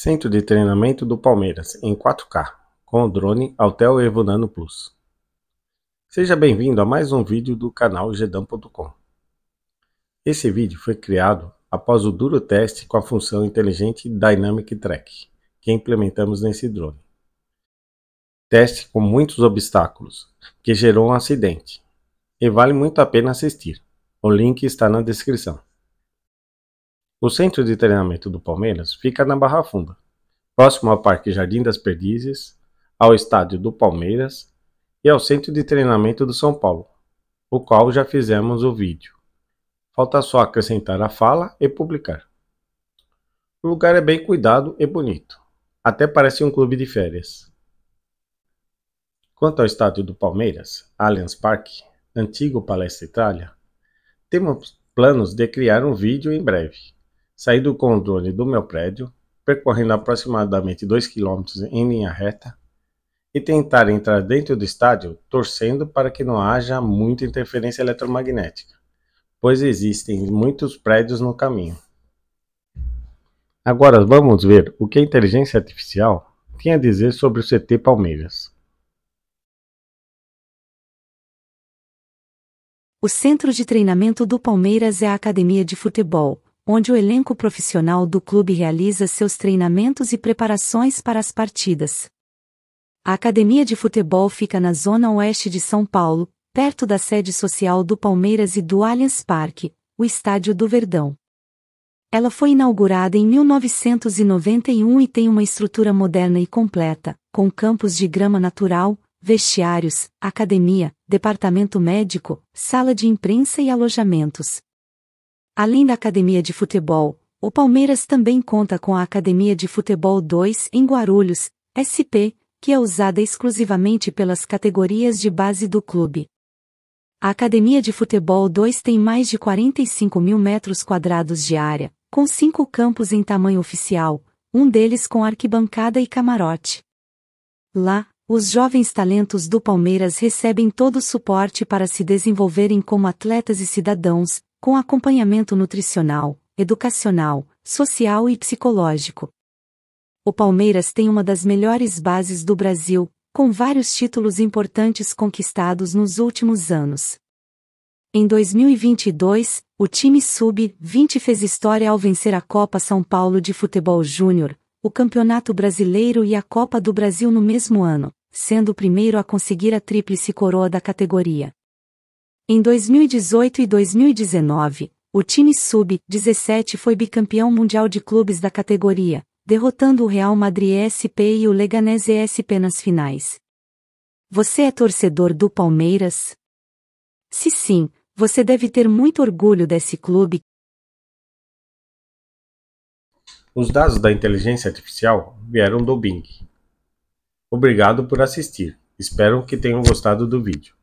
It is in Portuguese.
Centro de treinamento do Palmeiras em 4K, com o drone Altel Evo Nano Plus. Seja bem-vindo a mais um vídeo do canal gedam.com. Esse vídeo foi criado após o duro teste com a função inteligente Dynamic Track, que implementamos nesse drone. Teste com muitos obstáculos, que gerou um acidente, e vale muito a pena assistir. O link está na descrição. O centro de treinamento do Palmeiras fica na Barra Funda, próximo ao Parque Jardim das Perdizes, ao estádio do Palmeiras e ao centro de treinamento do São Paulo, o qual já fizemos o vídeo. Falta só acrescentar a fala e publicar. O lugar é bem cuidado e bonito, até parece um clube de férias. Quanto ao estádio do Palmeiras, Allianz Parque, antigo Palestra Itália, temos planos de criar um vídeo em breve Saí do controle do meu prédio, percorrendo aproximadamente 2 km em linha reta, e tentar entrar dentro do estádio torcendo para que não haja muita interferência eletromagnética, pois existem muitos prédios no caminho. Agora vamos ver o que a inteligência artificial tinha a dizer sobre o CT Palmeiras. O centro de treinamento do Palmeiras é a academia de futebol, onde o elenco profissional do clube realiza seus treinamentos e preparações para as partidas. A academia de futebol fica na zona oeste de São Paulo, perto da sede social do Palmeiras e do Allianz Parque, o Estádio do Verdão. Ela foi inaugurada em 1991 e tem uma estrutura moderna e completa, com campos de grama natural, vestiários, academia, departamento médico, sala de imprensa e alojamentos. Além da academia de futebol, o Palmeiras também conta com a Academia de Futebol 2 em Guarulhos, SP, que é usada exclusivamente pelas categorias de base do clube. A Academia de Futebol 2 tem mais de 45 mil metros quadrados de área, com cinco campos em tamanho oficial, um deles com arquibancada e camarote. Lá, os jovens talentos do Palmeiras recebem todo o suporte para se desenvolverem como atletas e cidadãos, com acompanhamento nutricional, educacional, social e psicológico. O Palmeiras tem uma das melhores bases do Brasil, com vários títulos importantes conquistados nos últimos anos. Em 2022, o time sub-20 fez história ao vencer a Copa São Paulo de Futebol Júnior, o Campeonato Brasileiro e a Copa do Brasil no mesmo ano, sendo o primeiro a conseguir a tríplice coroa da categoria. Em 2018 e 2019, o time sub-17 foi bicampeão mundial de clubes da categoria, derrotando o Real Madrid SP e o Leganés ESP nas finais. Você é torcedor do Palmeiras? Se sim, você deve ter muito orgulho desse clube. Os dados da inteligência artificial vieram do Bing. Obrigado por assistir. Espero que tenham gostado do vídeo.